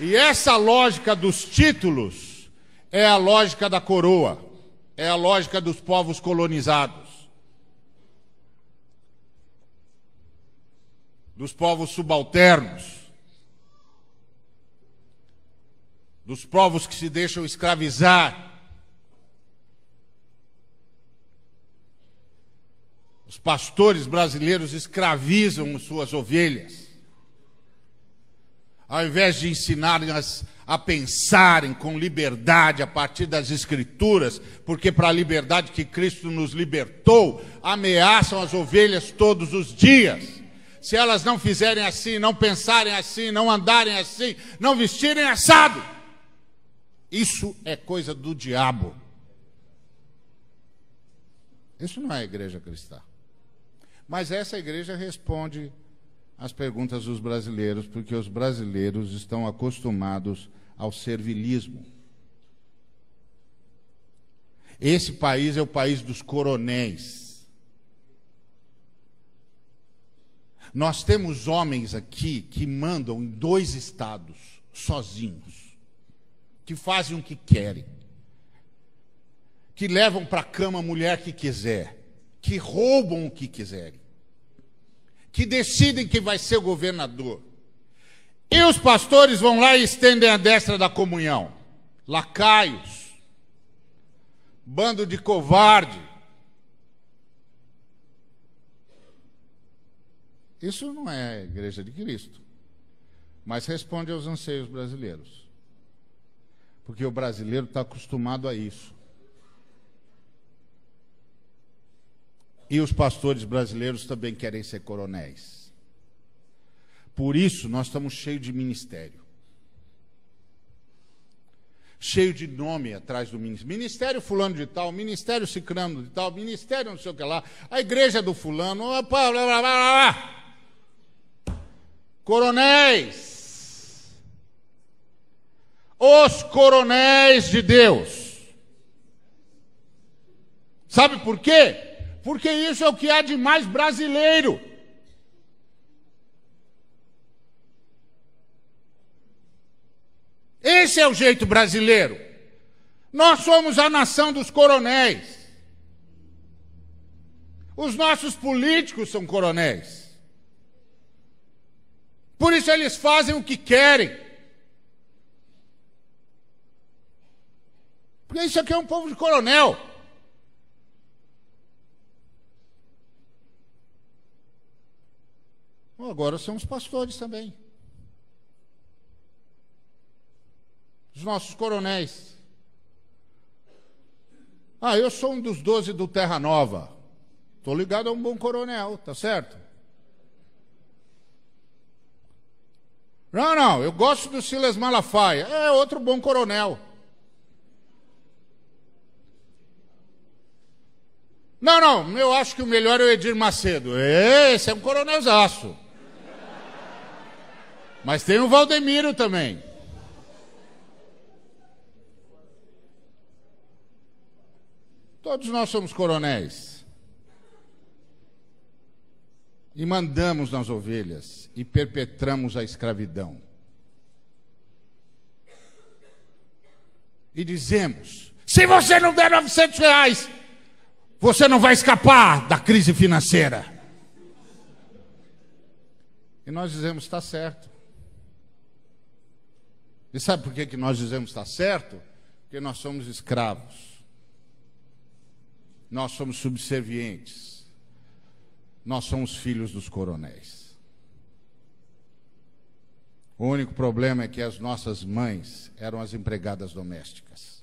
E essa lógica dos títulos é a lógica da coroa, é a lógica dos povos colonizados, dos povos subalternos, dos povos que se deixam escravizar. Os pastores brasileiros escravizam suas ovelhas ao invés de ensinarem as, a pensarem com liberdade a partir das Escrituras, porque para a liberdade que Cristo nos libertou, ameaçam as ovelhas todos os dias. Se elas não fizerem assim, não pensarem assim, não andarem assim, não vestirem assado, isso é coisa do diabo. Isso não é igreja cristã. Mas essa igreja responde as perguntas dos brasileiros, porque os brasileiros estão acostumados ao servilismo. Esse país é o país dos coronéis. Nós temos homens aqui que mandam em dois estados, sozinhos, que fazem o que querem, que levam para a cama a mulher que quiser, que roubam o que quiserem que decidem quem vai ser o governador. E os pastores vão lá e estendem a destra da comunhão. Lacaios. Bando de covarde. Isso não é igreja de Cristo. Mas responde aos anseios brasileiros. Porque o brasileiro está acostumado a isso. E os pastores brasileiros também querem ser coronéis. Por isso, nós estamos cheios de ministério. Cheio de nome atrás do ministério. Ministério fulano de tal, ministério ciclano de tal, ministério não sei o que lá, a igreja do fulano, opa, blá, blá, blá, blá. Coronéis. Os coronéis de Deus. Sabe por quê? Porque isso é o que há de mais brasileiro. Esse é o jeito brasileiro. Nós somos a nação dos coronéis. Os nossos políticos são coronéis. Por isso eles fazem o que querem. Porque isso aqui é um povo de coronel. agora são os pastores também. Os nossos coronéis. Ah, eu sou um dos doze do Terra Nova. Estou ligado a um bom coronel, tá certo? Não, não, eu gosto do Silas Malafaia. É outro bom coronel. Não, não, eu acho que o melhor é o Edir Macedo. Esse é um coronelzaço. Mas tem o Valdemiro também. Todos nós somos coronéis. E mandamos nas ovelhas e perpetramos a escravidão. E dizemos: se você não der 900 reais, você não vai escapar da crise financeira. E nós dizemos: está certo. E sabe por que, que nós dizemos está certo? Porque nós somos escravos. Nós somos subservientes. Nós somos filhos dos coronéis. O único problema é que as nossas mães eram as empregadas domésticas.